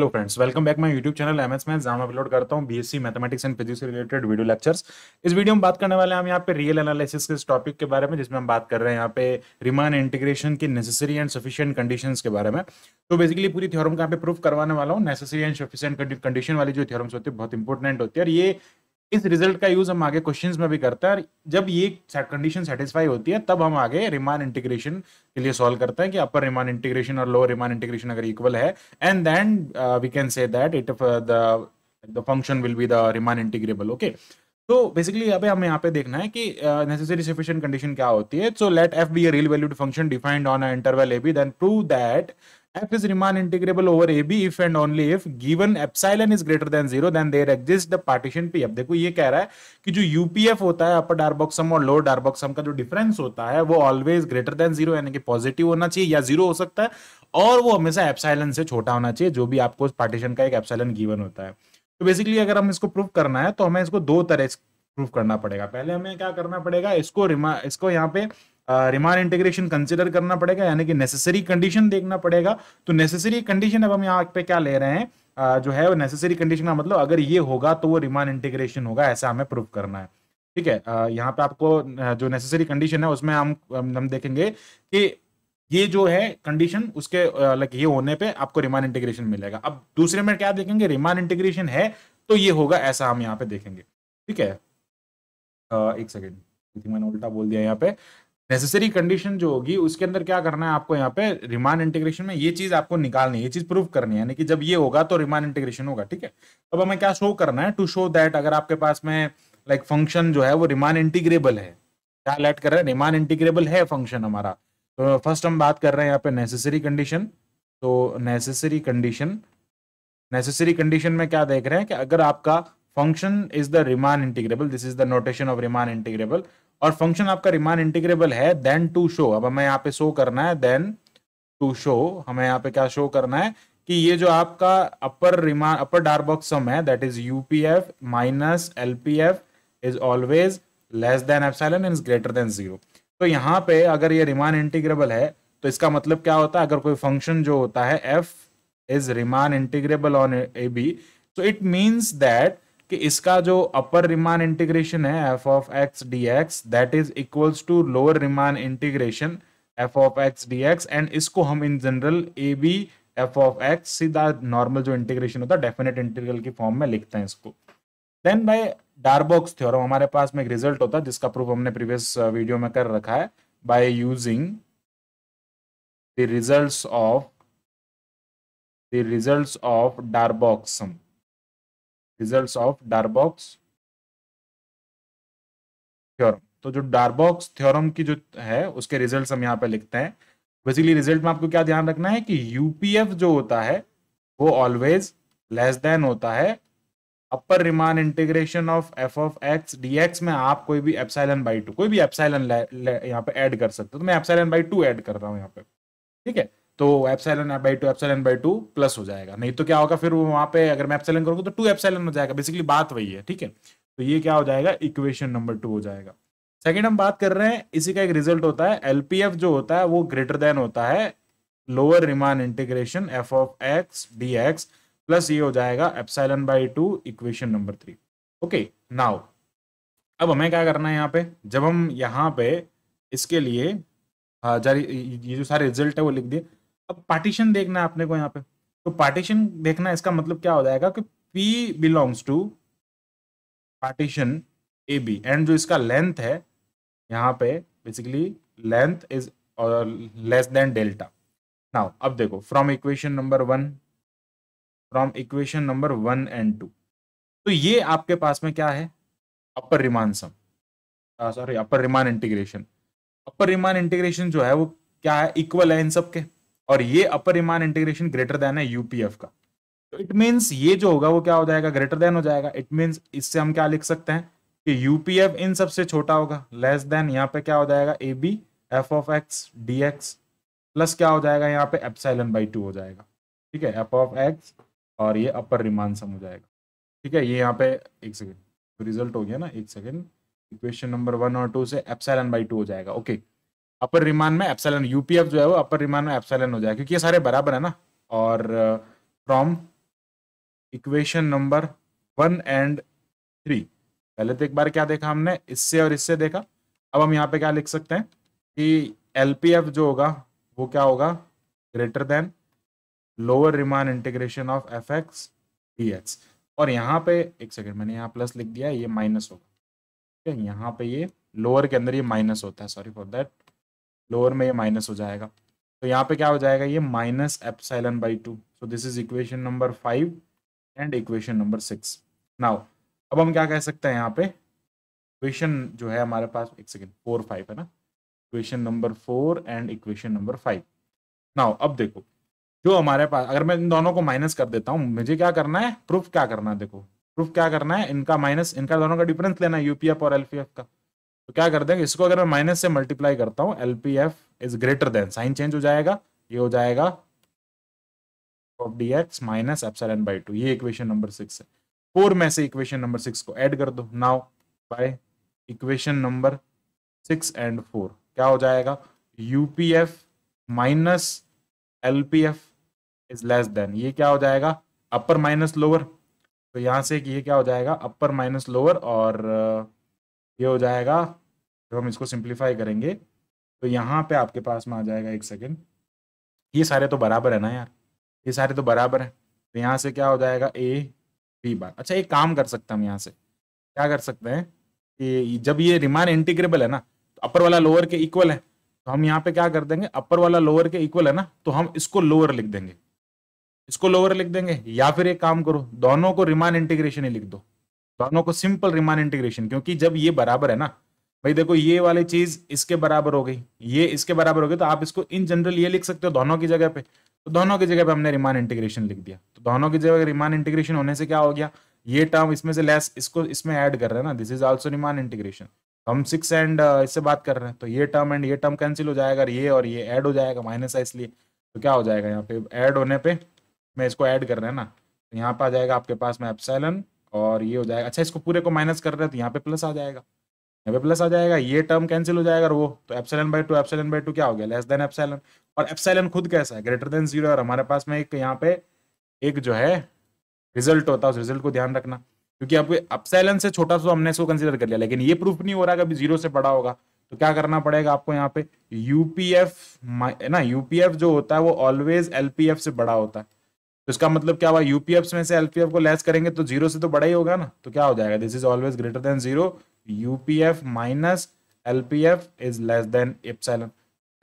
Hello friends welcome back my YouTube channel M S मैं जहाँ upload करता हूँ BSc mathematics and physics related video lectures इस video में बात करने वाले हैं हम यहाँ पे रियल एनालिसिस के टॉपिक के बारे में जिसमें हम बात कर रहे हैं यहाँ पे रिमान इंटीग्रेशन की नेसेसरी एंड सफिशियंट कंडीशन के बारे में तो बेसिकली पूरी थ्योरम का यहाँ पे प्रूफ करवाने वाला हूँ नेसेसरी एंड सफिशियंट कंडीशन वाली जो थ्योरम्स होती है बहुत इंपॉर्टेंट होती है और ये इस रिजल्ट का यूज हम आगे क्वेश्चंस में भी करते हैं और जब ये कंडीशन सेटिस्फाई होती है तब हम आगे रिमान इंटीग्रेशन के लिए सॉल्व करते हैं कि अपर रिमान इंटीग्रेशन और लोअर रिमान इंटीग्रेशन अगर इक्वल है and then we can say that it the function will be the Riemann integrable okay तो बेसिकली अभी हमें यहाँ पे देखना है कि नेसेसरी सफिशिएंट कंडीशन क्या होती है so let f be a real valued function defined on a interval a b then prove that f is Riemann integrable over a b if and only if given epsilon is greater than zero then there exists the partition p अब देखो ये कह रहा है कि जो UPF होता है अपर डार्बोक्सम और लोअर डार्बोक्सम का जो डिफरेंस होता है वो ऑलवेज ग्रेटर देन जीरो यानी कि पॉजिटिव होना चाहिए या जीरो हो सकता है और वो हमेशा एप्साइलन से छोटा होना चाहिए जो भी आपको पार्टीशन का एक एप्साइलन गिवन होता है तो बेसिकली अगर हम इसको प्रूफ करना है तो हमें इसको दो तरह प्रूफ करना पड़ेगा पहले हमें क्या करना पड़ेगा इसको रिमा इसको यहाँ पे रिमान इंटीग्रेशन कंसिडर करना पड़ेगा यानी कि नेसेसरी कंडीशन देखना पड़ेगा तो नेसेसरी कंडीशन अब हम यहाँ पे क्या ले रहे हैं आ, जो है वो नेसेसरी कंडीशन का मतलब अगर ये होगा तो वो रिमान इंटीग्रेशन होगा ऐसा हमें प्रूव करना है ठीक है यहाँ पे आपको जो नेसेसरी कंडीशन है उसमें हम हम देखेंगे कि ये जो है कंडीशन उसके लाइक ये होने पे आपको रिमान इंटीग्रेशन मिलेगा अब दूसरे में क्या देखेंगे रिमान इंटीग्रेशन है तो ये होगा ऐसा हम यहाँ पे देखेंगे ठीक है आ, एक सेकेंड मैंने उल्टा बोल दिया यहाँ पे नेसेसरी कंडीशन जो होगी उसके अंदर क्या करना है आपको यहाँ पे रिमांड इंटीग्रेशन में ये चीज आपको निकालनी है ये चीज प्रूव करनी है यानी कि जब ये होगा तो रिमांड इंटीग्रेशन होगा ठीक है अब हमें क्या शो करना है टू शो दैट अगर आपके पास में लाइक like, फंक्शन जो है वो रिमान इंटीग्रेबल है क्या लेट कर रहे हैं रिमान इंटीग्रेबल है फंक्शन हमारा तो फर्स्ट हम बात कर रहे हैं यहाँ पे नेसेसरी कंडीशन तो नेसेसरी कंडीशन नेसेसरी कंडीशन में क्या देख रहे हैं कि अगर आपका function is the Riemann integrable this is the notation of Riemann integrable और फंक्शन आपका रिमान इंटीग्रेबल है देन टू शो अब हमें यहाँ पे शो करना है देन टू शो हमें यहाँ पे क्या शो करना है कि ये जो आपका अपर रिमान अपर बॉक्स सम है that is UPF minus f is always less than epsilon is greater than zero तो यहाँ पे अगर ये रिमान इंटीग्रेबल है तो इसका मतलब क्या होता है अगर कोई फंक्शन जो होता है f is Riemann integrable on a b so it means that कि इसका जो अपर रिमान इंटीग्रेशन है f of x d x that is equals to lower Riemann integration f of x d x and इसको हम in general a b f of x सीधा normal जो integration होता है डेफिनेट इंटीग्रल की form में लिखते हैं इसको देन बाय डारबॉक्स थ्योरम हमारे पास में एक रिजल्ट होता है जिसका प्रूफ हमने प्रीवियस वीडियो uh, में कर रखा है by using the results of the results of Darboux sum results of Darboux theorem तो जो डारबॉक्स थ्योरम की जो है उसके रिजल्ट हम यहाँ पे लिखते हैं बेसिकली रिजल्ट में आपको क्या ध्यान रखना है कि यूपीएफ जो होता है वो ऑलवेज लेस देन होता है upper Riemann integration of f of x d x में आप कोई भी एप्साइलन बाई टू कोई भी एप्साइलन यहाँ पे ऐड कर सकते हो तो मैं एप्साइलन बाई टू ऐड कर रहा हूँ यहाँ पे ठीक है तो epsilon by two epsilon by two plus हो जाएगा नहीं तो क्या होगा फिर वो वहाँ पे अगर मैं एप्सलन करूँगा तो टू एप्सलन हो जाएगा बेसिकली बात वही है ठीक है तो ये क्या हो जाएगा इक्वेशन नंबर टू हो जाएगा सेकेंड हम बात कर रहे हैं इसी का एक रिजल्ट होता है एल जो होता है वो ग्रेटर देन होता है lower Riemann integration f of x d x plus ये हो जाएगा epsilon by two equation number three okay now अब हमें क्या करना है यहाँ पे जब हम यहाँ पे इसके लिए हाँ, जारी ये जो सारे रिजल्ट है वो लिख दिए अब पार्टीशन देखना है आपने को यहाँ पे तो पार्टीशन देखना इसका मतलब क्या हो जाएगा कि P belongs to partition a b and जो इसका लेंथ है यहाँ पे basically length is less than delta now अब देखो from equation number one from equation number one and two तो ये आपके पास में क्या है upper Riemann sum sorry upper Riemann integration upper Riemann integration जो है वो क्या है इक्वल है इन सब के और ये upper Riemann integration greater than है यूपीएफ का तो इट मीन्स ये जो होगा वो क्या हो जाएगा ग्रेटर देन हो जाएगा इट मीन्स इससे हम क्या लिख सकते हैं कि यूपीएफ इन सबसे छोटा होगा लेस देन यहाँ पे क्या हो जाएगा a b f of x d x plus क्या हो जाएगा यहाँ पे एपसाइलन बाई टू हो जाएगा ठीक है एफ ऑफ एक्स और ये अपर रिमान सम हो जाएगा ठीक है ये यहाँ पे एक सेकेंड तो रिजल्ट हो गया ना एक सेकेंड इक्वेशन नंबर वन और टू से एपसाइलन बाई टू हो जाएगा ओके okay. अपर रिमान में एप्सलन यूपीएफ जो है वो अपर रिमान में एप्सलन हो जाए क्योंकि ये सारे बराबर है ना और from equation number one and three पहले तो एक बार क्या देखा हमने इससे और इससे देखा अब हम यहाँ पे क्या लिख सकते हैं कि एल जो होगा वो क्या होगा greater than lower Riemann integration of f x d x और यहाँ पे एक सेकेंड मैंने यहाँ प्लस लिख दिया ये माइनस होगा ठीक है यहाँ पे ये लोअर के अंदर ये माइनस होता है सॉरी फॉर दैट लोअर में ये माइनस हो जाएगा तो यहाँ पे क्या हो जाएगा ये minus epsilon by two so this is equation number five and equation number six now अब हम क्या कह सकते हैं यहाँ पे इक्वेशन जो है हमारे पास एक सेकेंड फोर फाइव है ना equation number four and equation number five now अब देखो जो हमारे पास अगर मैं इन दोनों को माइनस कर देता हूँ मुझे क्या करना है प्रूफ क्या करना है देखो प्रूफ क्या करना है इनका माइनस इनका दोनों का डिफरेंस लेना है यूपीएफ और एलपीएफ का तो क्या कर देंगे इसको अगर मैं माइनस से मल्टीप्लाई करता हूं L P F is greater than sign change हो जाएगा ये हो जाएगा of d x minus epsilon by two ये इक्वेशन नंबर सिक्स है फोर में से इक्वेशन नंबर सिक्स को ऐड कर दो now by equation number six and four क्या हो जाएगा UPF minus L P F is less than ये क्या हो जाएगा अपर माइनस लोअर तो यहां से ये क्या हो जाएगा अपर माइनस लोअर और uh, ये हो जाएगा जब हम इसको सिंप्लीफाई करेंगे तो यहाँ पे आपके पास में आ जाएगा एक सेकेंड ये सारे तो बराबर है ना यार ये सारे तो बराबर हैं तो यहाँ से क्या हो जाएगा ए बी बार अच्छा एक काम कर सकते हैं हम यहाँ से क्या कर सकते हैं कि जब ये रिमान इंटीग्रेबल है ना तो अपर वाला लोअर के इक्वल है तो हम यहाँ पे क्या कर देंगे अपर वाला लोअर के इक्वल है ना तो हम इसको लोअर लिख देंगे इसको लोअर लिख देंगे या फिर एक काम करो दोनों को रिमान इंटीग्रेशन ही लिख दो दोनों को सिंपल रिमान इंटीग्रेशन क्योंकि जब ये बराबर है ना भाई देखो ये वाली चीज इसके बराबर हो गई ये इसके बराबर हो गई तो आप इसको इन जनरल ये लिख सकते हो दोनों की जगह पे तो दोनों की जगह पे हमने रिमान इंटीग्रेशन लिख दिया तो दोनों की जगह रिमान इंटीग्रेशन होने से क्या हो गया ये टर्म इसमें से लेस इसको इसमें ऐड कर रहे हैं ना this is also Riemann integration तो हम सिक्स एंड uh, इससे बात कर रहे हैं तो ये टर्म एंड ये टर्म कैंसिल हो जाएगा ये और ये ऐड हो जाएगा माइनस है इसलिए तो क्या हो जाएगा यहाँ पे ऐड होने पे मैं इसको ऐड कर रहे हैं ना तो यहाँ पे आ जाएगा आपके पास में एप्सलन और ये हो जाएगा अच्छा इसको पूरे को माइनस कर रहे हैं तो यहाँ पे प्लस आ जाएगा यहाँ पे प्लस आ जाएगा ये टर्म कैंसिल हो जाएगा वो तो epsilon by two epsilon by two क्या हो गया लेस देन एप्सलन और एप्सलन खुद कैसा है ग्रेटर देन जीरो और हमारे पास में एक यहाँ पे एक जो है रिजल्ट होता है उस रिजल्ट को ध्यान रखना क्योंकि आपको अपसैलन से छोटा सा तो हमने इसको कंसिडर कर लिया लेकिन ये प्रूफ नहीं हो रहा है कभी जीरो से बड़ा होगा तो क्या करना पड़ेगा आपको यहाँ पे यूपीएफ ना यूपीएफ जो होता है वो ऑलवेज एलपीएफ से बड़ा होता है तो इसका मतलब क्या हुआ यूपीएफ में से एलपीएफ को लेस करेंगे तो जीरो से तो बड़ा ही होगा ना तो क्या हो जाएगा this is always greater than zero UPF minus LPF is less than epsilon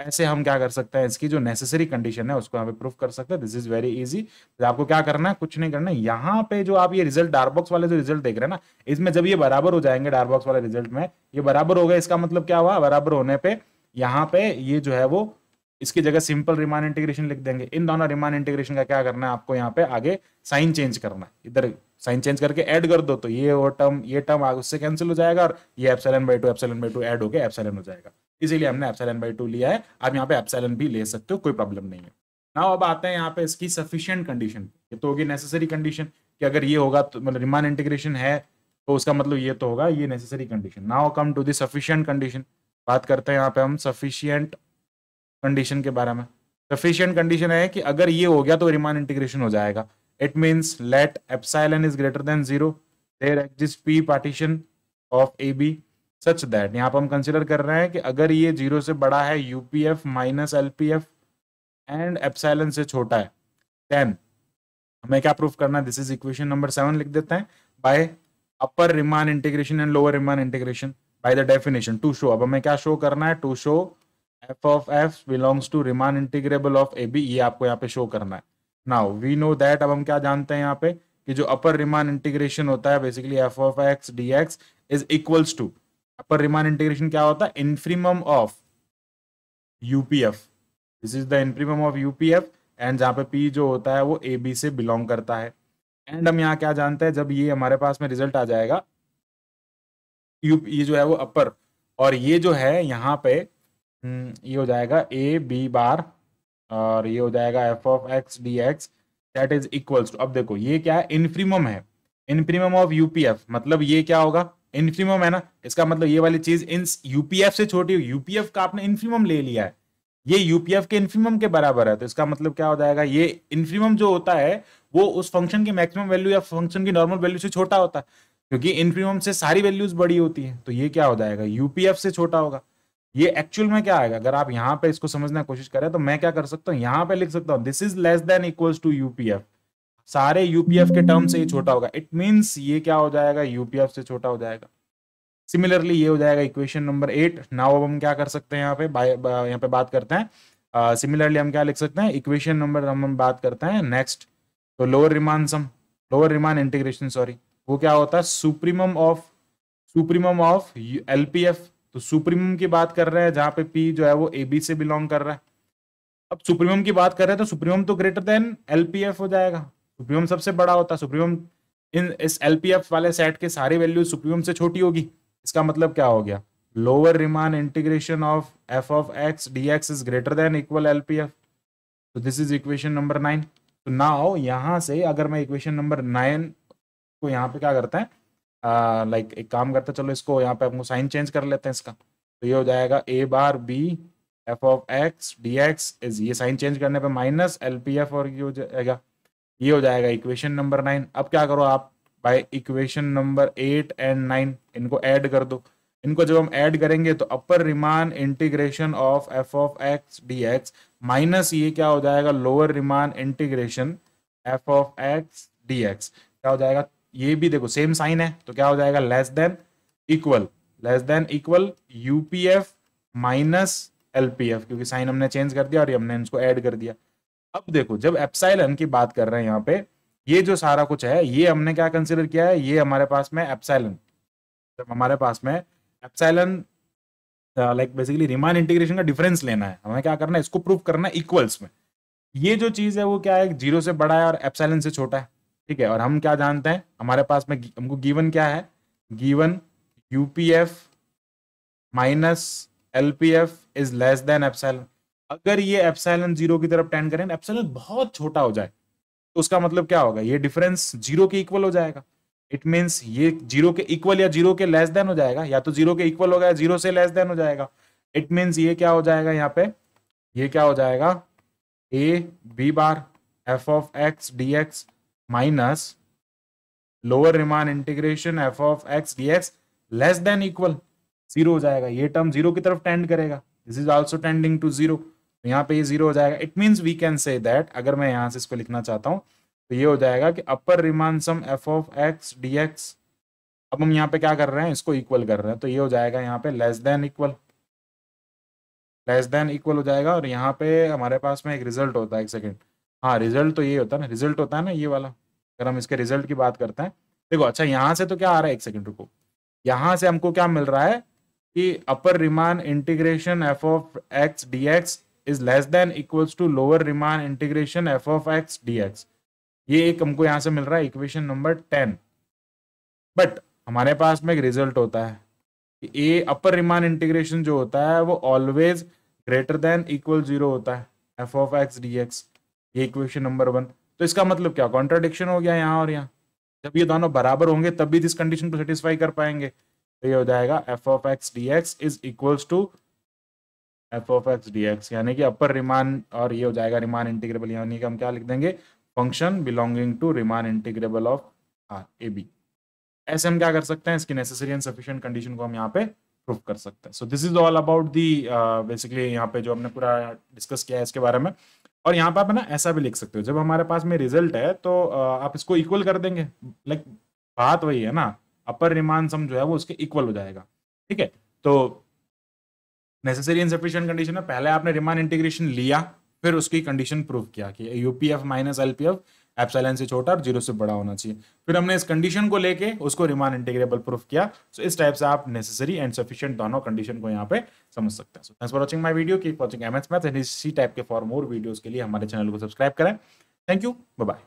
ऐसे हम क्या कर सकते हैं इसकी जो नेसेसरी कंडीशन है उसको यहाँ पे प्रूफ कर सकते हैं दिस इज वेरी इजी तो आपको क्या करना है कुछ नहीं करना है यहाँ पे जो आप ये रिजल्ट डार्बॉक्स वाले जो रिजल्ट देख रहे हैं ना इसमें जब ये बराबर हो जाएंगे डार्बॉक्स वाले रिजल्ट में ये बराबर हो गए इसका मतलब क्या हुआ बराबर होने पे यहाँ पे ये जो है वो इसकी जगह सिंपल रिमान इंटीग्रेशन लिख देंगे इन दोनों रिमान इंटीग्रेशन का क्या करना है आपको यहाँ पे आगे साइन चेंज करना है इधर साइन चेंज करके ऐड कर दो तो ये वो टर्म ये टर्म आगे उससे कैंसिल हो जाएगा और ये epsilon by two epsilon by two add होकर एप्सलन हो जाएगा इसीलिए हमने एप्सलन बाई टू लिया है आप यहाँ पे एप्सलन भी ले सकते हो कोई प्रॉब्लम नहीं है ना अब आते हैं यहाँ पे इसकी सफिशियंट कंडीशन ये तो होगी नेसेसरी कंडीशन कि अगर ये होगा तो मतलब रिमान इंटीग्रेशन है तो उसका मतलब ये तो होगा ये necessary condition now come to the sufficient condition बात करते हैं यहाँ पे हम सफिशियंट कंडीशन के बारे में सफिशियंट कंडीशन है कि अगर ये हो गया तो रिमान इंटीग्रेशन हो जाएगा it means let epsilon is greater than zero there exist P partition of a b such that यहाँ पर हम कंसिडर कर रहे हैं कि अगर ये जीरो से बड़ा है UPF minus L P F and epsilon से छोटा है देन हमें क्या प्रूफ करना है this is equation number seven लिख देते हैं by upper Riemann integration and lower Riemann integration by the definition to show अब हमें क्या शो करना है to show f of f belongs to Riemann integrable of a b ये आपको यहाँ पे शो करना है नाउ वी नो दैट अब हम क्या जानते हैं यहाँ पे कि जो अपर रिमान इंटीग्रेशन होता है basically f of x d x is equals to upper Riemann integration क्या होता है infimum of UPF this is the infimum of UPF and जहाँ पे पी जो होता है वो ए बी से बिलोंग करता है एंड हम यहाँ क्या जानते हैं जब ये हमारे पास में रिजल्ट आ जाएगा यू ये जो है वो अपर और ये जो है यहाँ पे हम्म, ये हो जाएगा ए बी बार और ये हो जाएगा f of x d x that is equals to अब देखो ये क्या है इनफ्रीमम है इनफ्रीमम ऑफ यूपीएफ मतलब ये क्या होगा इनफ्रीमम है ना इसका मतलब ये वाली चीज इन यूपीएफ से छोटी यूपीएफ का आपने इनफ्रीमम ले लिया है ये यूपीएफ के इन्फ्रीमम के बराबर है तो इसका मतलब क्या हो जाएगा ये इन्फ्रीमम जो होता है वो उस फंक्शन की मैक्सिमम वैल्यू या फंक्शन की नॉर्मल वैल्यू से छोटा होता है क्योंकि इन्फ्रीमम से सारी वैल्यूज बड़ी होती है तो ये क्या हो जाएगा यूपीएफ से छोटा होगा ये एक्चुअल में क्या आएगा अगर आप यहां पे इसको समझने की कोशिश करें तो मैं क्या कर सकता हूँ यहाँ पे लिख सकता हूँ this is less than equals to UPF सारे यूपीएफ के टर्म से ये छोटा होगा इट मीन्स ये क्या हो जाएगा यूपीएफ से छोटा हो जाएगा सिमिलरली ये हो जाएगा इक्वेशन नंबर एट नाउ अब हम क्या कर सकते हैं यहाँ पे यहाँ पे बात करते हैं सिमिलरली uh, हम क्या लिख सकते हैं इक्वेशन नंबर हम बात करते हैं नेक्स्ट तो lower Riemann sum lower Riemann integration sorry वो क्या होता है supremum of supremum of LPF तो सुप्रीमियम की बात कर रहे हैं जहां पे पी जो है वो ए बी से बिलोंग कर रहा है अब सुप्रीमियम की बात कर रहे हैं तो सुप्रीमियम तो ग्रेटर देन एलपीएफ हो जाएगा सुप्रीमियम सबसे बड़ा होता है सुप्रीमियम इन इस एलपीएफ वाले सेट के सारे वैल्यू सुप्रीमियम से छोटी होगी इसका मतलब क्या हो गया lower Riemann integration of f of x d x is greater than equal L P F तो this is equation number nine तो नाउ यहां से अगर मैं इक्वेशन नंबर नाइन को यहाँ पे क्या करता है लाइक एक काम करते चलो इसको यहाँ पे हम साइन चेंज कर लेते हैं इसका तो ये हो जाएगा a bar b f of x d x is ये साइन चेंज करने पे माइनस एल पी एफ और ये हो जाएगा ये हो जाएगा इक्वेशन नंबर नाइन अब क्या करो आप by equation number eight and nine इनको ऐड कर दो इनको जब हम ऐड करेंगे तो upper Riemann integration of f of x d x minus ये क्या हो जाएगा lower Riemann integration f of x d x क्या हो जाएगा ये भी देखो सेम साइन है तो क्या हो जाएगा less than equal less than equal UPF minus LPF क्योंकि साइन हमने चेंज कर दिया और हमने इसको ऐड कर दिया अब देखो जब एप्साइलन की बात कर रहे हैं यहाँ पे ये जो सारा कुछ है ये हमने क्या कंसिडर किया है ये हमारे पास में एप्साइलन जब हमारे पास में epsilon like basically Riemann integration का डिफरेंस लेना है हमें क्या करना है इसको प्रूव करना है इक्वल्स में ये जो चीज़ है वो क्या है जीरो से बड़ा है और एप्साइलन से छोटा है ठीक है और हम क्या जानते हैं हमारे पास में हमको गीवन क्या है given UPF minus L P F is less than epsilon अगर ये एप्सैलन जीरो की तरफ टेंड करें एप्सैलन बहुत छोटा हो जाए तो उसका मतलब क्या होगा ये डिफरेंस जीरो के इक्वल हो जाएगा इट मीन्स ये जीरो के इक्वल या जीरो के लेस देन हो जाएगा या तो जीरो के इक्वल होगा गया जीरो से लेस देन हो जाएगा इट मीन्स ये क्या हो जाएगा यहाँ पे ये क्या हो जाएगा a b bar f of x d x minus lower Riemann integration f of x d x less than equal zero हो जाएगा ये टर्म जीरो की तरफ टेंड करेगा this is also tending to zero यहाँ पे ये जीरो हो जाएगा it means we can say that अगर मैं यहाँ से इसको लिखना चाहता हूँ तो ये हो जाएगा कि upper Riemann sum f of x d x अब हम यहाँ पे क्या कर रहे हैं इसको इक्वल कर रहे हैं तो ये हो जाएगा यहाँ पे less than equal less than equal हो जाएगा और यहाँ पे हमारे पास में एक रिजल्ट होता है एक सेकेंड हाँ रिजल्ट तो ये होता है ना रिजल्ट होता है ना ये वाला अगर हम इसके रिजल्ट की बात करते हैं देखो अच्छा यहाँ से तो क्या आ रहा है एक सेकेंड रुको यहाँ से हमको क्या मिल रहा है कि upper Riemann integration f of x d x is less than equals to lower Riemann integration f of x d x ये एक हमको यहाँ से मिल रहा है इक्वेशन नंबर टेन बट हमारे पास में एक रिजल्ट होता है कि ए अपर रिमान इंटीग्रेशन जो होता है वो always greater than equal zero होता है f of x d x ये इक्वेशन नंबर वन तो इसका मतलब क्या कॉन्ट्राडिक्शन हो गया यहाँ और यहाँ जब ये दोनों बराबर होंगे तब भी इस कंडीशन को सेटिस्फाई कर पाएंगे तो ये हो जाएगा f of x d x is equals to f of x d x यानी कि अपर रिमान और ये हो जाएगा रिमान इंटीग्रेबल यानी कि हम क्या लिख देंगे function belonging to Riemann integrable of R a b ऐसे हम क्या कर सकते हैं इसकी नेसेसरी एंड सफिशियंट कंडीशन को हम यहाँ पे प्रूव कर सकते हैं so this is all about the basically यहाँ पे जो हमने पूरा डिस्कस किया है इसके बारे में और यहाँ पर आप ना ऐसा भी लिख सकते हो जब हमारे पास में रिजल्ट है तो आप इसको इक्वल कर देंगे लाइक बात वही है ना अपर रिमांड सम जो है वो उसके इक्वल हो जाएगा ठीक है तो नेसेसरी एंड सफिशियंट कंडीशन है पहले आपने रिमांड इंटीग्रेशन लिया फिर उसकी कंडीशन प्रूव किया कि यूपीएफ माइनस एलपीएफ एप्साइलन से छोटा और जीरो से बड़ा होना चाहिए फिर हमने इस कंडीशन को लेके उसको रिमान इंटीग्रेबल प्रूफ किया सो इस टाइप से आप नेसेसरी एंड सफिशियंट दोनों कंडीशन को यहाँ पे समझ सकते हैं so thanks for watching my video की watching M S math and इसी टाइप के फॉर मोर वीडियोज के लिए हमारे चैनल को सब्सक्राइब करें थैंक यू बाय